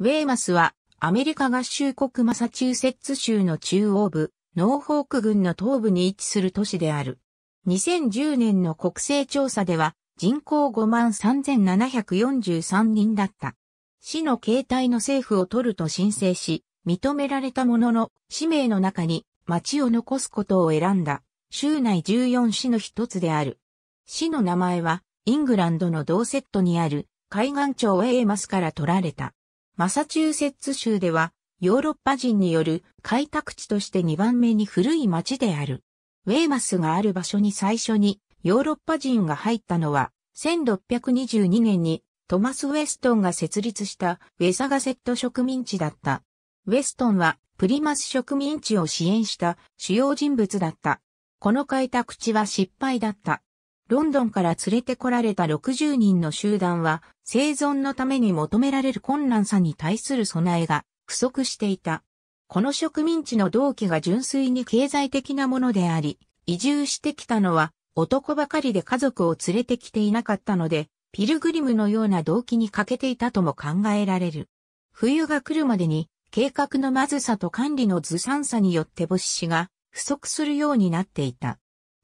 ウェーマスはアメリカ合衆国マサチューセッツ州の中央部、ノーホーク郡の東部に位置する都市である。2010年の国勢調査では人口53,743人だった。市の形態の政府を取ると申請し、認められたものの、氏名の中に町を残すことを選んだ、州内14市の一つである。市の名前は、イングランドのドーセットにある海岸町エーマスから取られた。マサチューセッツ州では、ヨーロッパ人による開拓地として2番目に古い町である。ウェーマスがある場所に最初にヨーロッパ人が入ったのは、1622年にトマス・ウェストンが設立したウェサガセット植民地だった。ウェストンはプリマス植民地を支援した主要人物だった。この開拓地は失敗だった。ロンドンから連れてこられた60人の集団は、生存のために求められる困難さに対する備えが不足していた。この植民地の動機が純粋に経済的なものであり、移住してきたのは男ばかりで家族を連れてきていなかったので、ピルグリムのような動機に欠けていたとも考えられる。冬が来るまでに、計画のまずさと管理のずさんさによって母子が不足するようになっていた。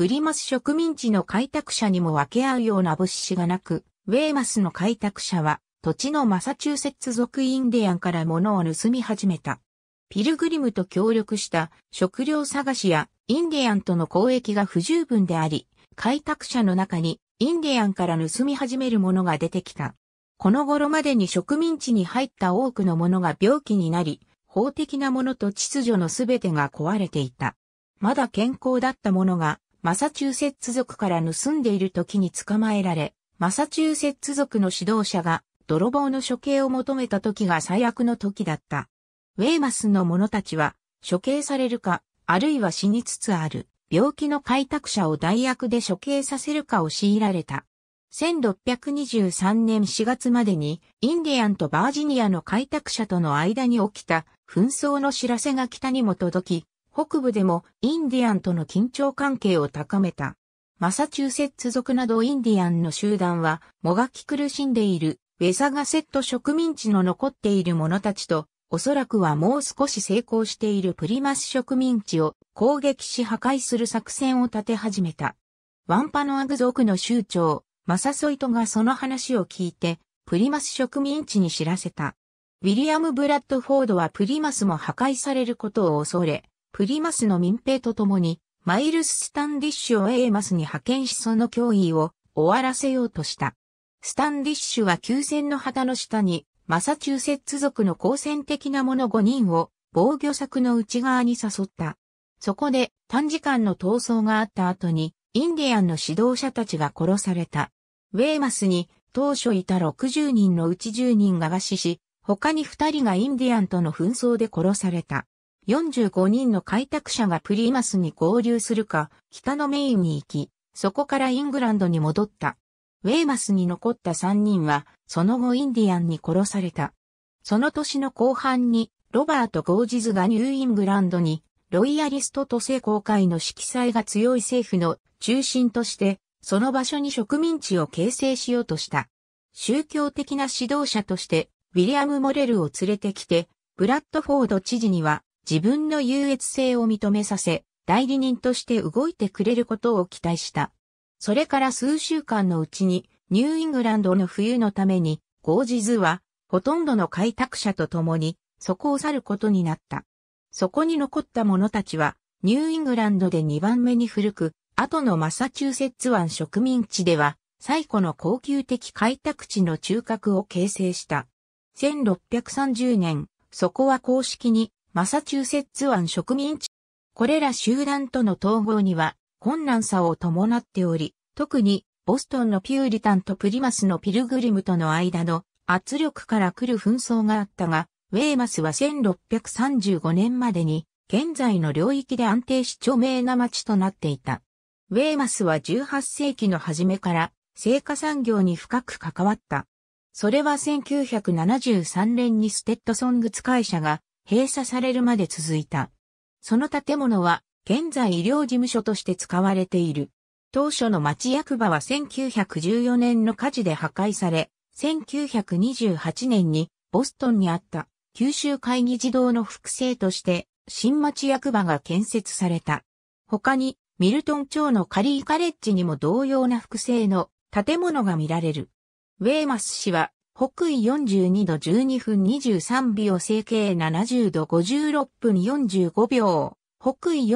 プリマス植民地の開拓者にも分け合うような物資がなく、ウェーマスの開拓者は土地のマサチューセッツ族インディアンから物を盗み始めた。ピルグリムと協力した食料探しやインディアンとの交易が不十分であり、開拓者の中にインディアンから盗み始めるものが出てきた。この頃までに植民地に入った多くのものが病気になり、法的なものと秩序のすべてが壊れていた。まだ健康だったものがマサチューセッツ族から盗んでいる時に捕まえられ、マサチューセッツ族の指導者が泥棒の処刑を求めた時が最悪の時だった。ウェーマスの者たちは処刑されるか、あるいは死につつある病気の開拓者を代役で処刑させるかを強いられた。1623年4月までにインディアンとバージニアの開拓者との間に起きた紛争の知らせが北にも届き、北部でもインディアンとの緊張関係を高めた。マサチューセッツ族などインディアンの集団は、もがき苦しんでいる、ウェザガセット植民地の残っている者たちと、おそらくはもう少し成功しているプリマス植民地を攻撃し破壊する作戦を立て始めた。ワンパノアグ族の州長、マサソイトがその話を聞いて、プリマス植民地に知らせた。ウィリアム・ブラッドフォードはプリマスも破壊されることを恐れ、プリマスの民兵と共に、マイルス・スタンディッシュをエーマスに派遣しその脅威を終わらせようとした。スタンディッシュは急戦の旗の下に、マサチューセッツ族の好戦的な者5人を防御策の内側に誘った。そこで短時間の闘争があった後に、インディアンの指導者たちが殺された。ウェーマスに当初いた60人のうち10人が餓死し、他に2人がインディアンとの紛争で殺された。45人の開拓者がプリーマスに合流するか、北のメインに行き、そこからイングランドに戻った。ウェーマスに残った3人は、その後インディアンに殺された。その年の後半に、ロバート・ゴージズがニューイングランドに、ロイヤリストと聖公会の色彩が強い政府の中心として、その場所に植民地を形成しようとした。宗教的な指導者として、ウィリアム・モレルを連れてきて、ブラッドフォード知事には、自分の優越性を認めさせ、代理人として動いてくれることを期待した。それから数週間のうちに、ニューイングランドの冬のために、ゴージズは、ほとんどの開拓者と共に、そこを去ることになった。そこに残った者たちは、ニューイングランドで2番目に古く、後のマサチューセッツ湾植民地では、最古の高級的開拓地の中核を形成した。1630年、そこは公式にマサチューセッツ湾植民地。これら集団との統合には困難さを伴っており、特にボストンのピューリタンとプリマスのピルグリムとの間の圧力から来る紛争があったが、ウェーマスは1635年までに現在の領域で安定し著名な町となっていた。ウェーマスは18世紀の初めから生果産業に深く関わった。それは1973年にステッドソングツ会社が閉鎖されるまで続いた。その建物は現在医療事務所として使われている。当初の町役場は1914年の火事で破壊され、1928年にボストンにあった九州会議児童の複製として新町役場が建設された。他にミルトン町のカリーカレッジにも同様な複製の建物が見られる。ウェーマス氏は北緯42度12分23秒整形70度56分45秒。北緯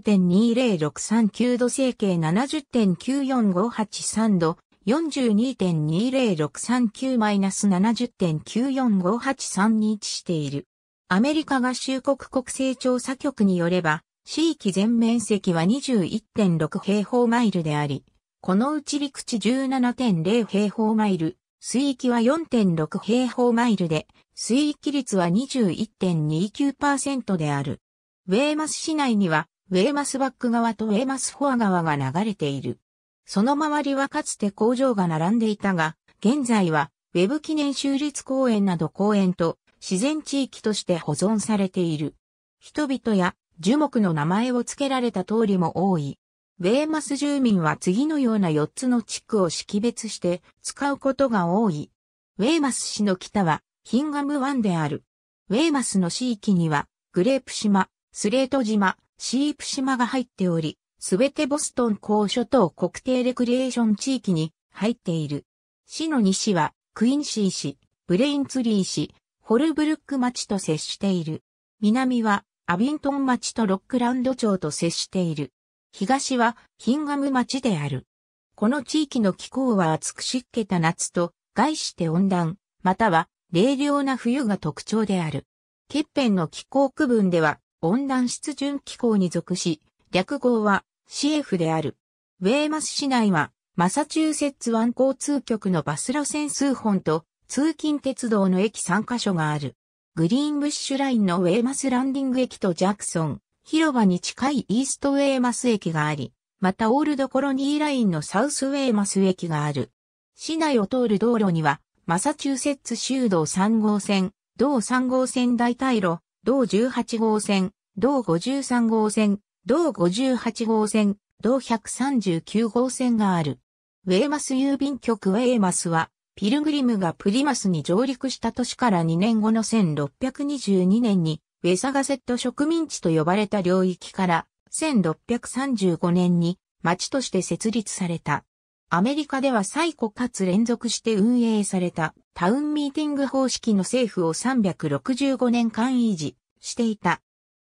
42.20639度整形70.94583度42.20639-70.94583に位置している。アメリカ合衆国国勢調査局によれば、地域全面積は21.6平方マイルであり、このうち陸地17.0平方マイル、水域は4.6平方マイルで、水域率は21.29%である。ウェーマス市内には、ウェーマスバック川とウェーマスフォア川が流れている。その周りはかつて工場が並んでいたが、現在は、ウェブ記念州立公園など公園と自然地域として保存されている。人々や樹木の名前を付けられた通りも多い。ウェーマス住民は次のような4つの地区を識別して使うことが多い。ウェーマス市の北はヒンガム湾である。ウェーマスの地域にはグレープ島、スレート島、シープ島が入っており、すべてボストン高所等国定レクリエーション地域に入っている。市の西はクインシー市、ブレインツリー市、ホルブルック町と接している。南はアビントン町とロックランド町と接している。東はヒンガム町である。この地域の気候は暑く湿気た夏と、外して温暖、または冷涼な冬が特徴である。欠片の気候区分では、温暖湿潤気候に属し、略号は CF である。ウェーマス市内は、マサチューセッツ湾交通局のバス路線数本と、通勤鉄道の駅3カ所がある。グリーンブッシュラインのウェーマスランディング駅とジャクソン、広場に近いイーストウェーマス駅があり、またオールドコロニーラインのサウスウェーマス駅がある。市内を通る道路には、マサチューセッツ州道3号線、道3号線大退路、道18号線、道53号線、道58号線、道139号線がある。ウェーマス郵便局ウェーマスは、ピルグリムがプリマスに上陸した年から2年後の1622年に、ウェサガセット植民地と呼ばれた領域から1635年に町として設立された。アメリカでは最古かつ連続して運営されたタウンミーティング方式の政府を365年間維持していた。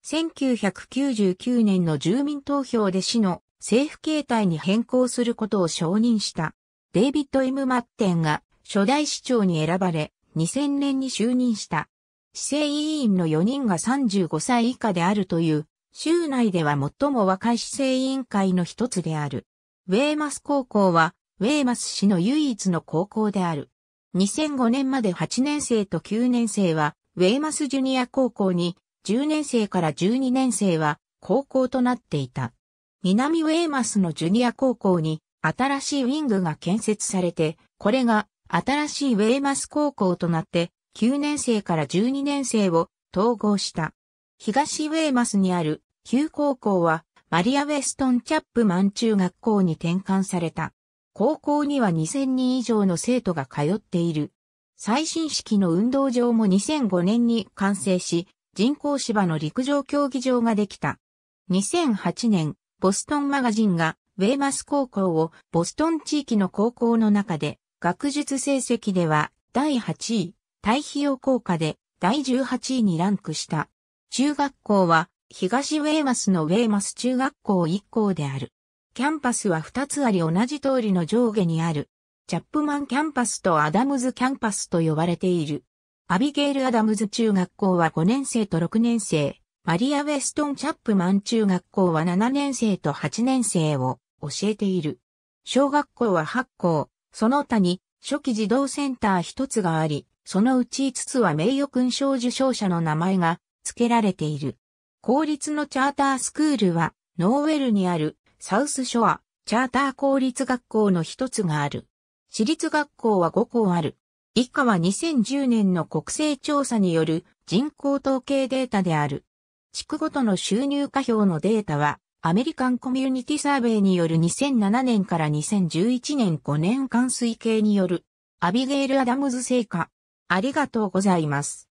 1999年の住民投票で市の政府形態に変更することを承認した。デイビッド・イム・マッテンが初代市長に選ばれ、2000年に就任した。市政委員の4人が35歳以下であるという、州内では最も若い市政委員会の一つである。ウェーマス高校は、ウェーマス市の唯一の高校である。2005年まで8年生と9年生は、ウェーマスジュニア高校に、10年生から12年生は、高校となっていた。南ウェーマスのジュニア高校に、新しいウィングが建設されて、これが、新しいウェーマス高校となって、9年生から12年生を統合した。東ウェーマスにある旧高校はマリア・ウェストン・チャップマン中学校に転換された。高校には2000人以上の生徒が通っている。最新式の運動場も2005年に完成し、人工芝の陸上競技場ができた。2008年、ボストンマガジンがウェーマス高校をボストン地域の高校の中で学術成績では第8位、対費用効果で第18位にランクした。中学校は東ウェーマスのウェーマス中学校1校である。キャンパスは2つあり同じ通りの上下にある。チャップマンキャンパスとアダムズキャンパスと呼ばれている。アビゲイル・アダムズ中学校は5年生と6年生、マリア・ウェストン・チャップマン中学校は7年生と8年生を教えている。小学校は8校、その他に初期児童センター1つがあり、そのうち5つは名誉勲章受章者の名前が付けられている。公立のチャータースクールは、ノーウェルにあるサウスショアチャーター公立学校の一つがある。私立学校は5校ある。以下は2010年の国勢調査による人口統計データである。地区ごとの収入化表のデータは、アメリカンコミュニティサーベイによる2007年から2011年5年間推計による、アビゲイル・アダムズ成果、ありがとうございます。